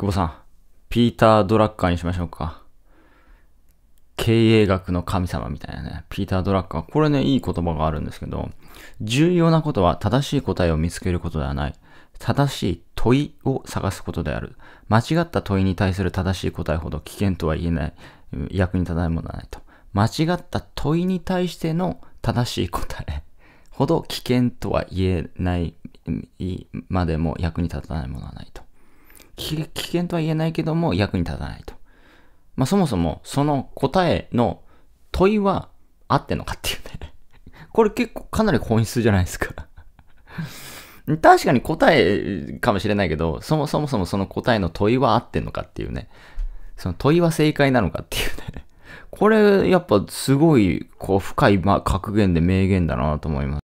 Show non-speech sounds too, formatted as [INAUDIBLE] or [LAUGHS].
久保さん、ピーター・ドラッカーにしましょうか。経営学の神様みたいなね、ピーター・ドラッカー。これね、いい言葉があるんですけど、重要なことは正しい答えを見つけることではない。正しい問いを探すことである。間違った問いに対する正しい答えほど危険とは言えない、役に立たないものはないと。間違った問いに対しての正しい答えほど危険とは言えないまでも役に立たないものはないと。危険とは言えないけども役に立たないと。まあ、そもそもその答えの問いは合ってんのかっていうね [LAUGHS] これ結構かなり本質じゃないですか [LAUGHS] 確かに答えかもしれないけど、そもそもそもその答えの問いは合ってんのかっていうね。その問いは正解なのかっていうねこれやっぱすごいこう深いま格言で名言だなと思います。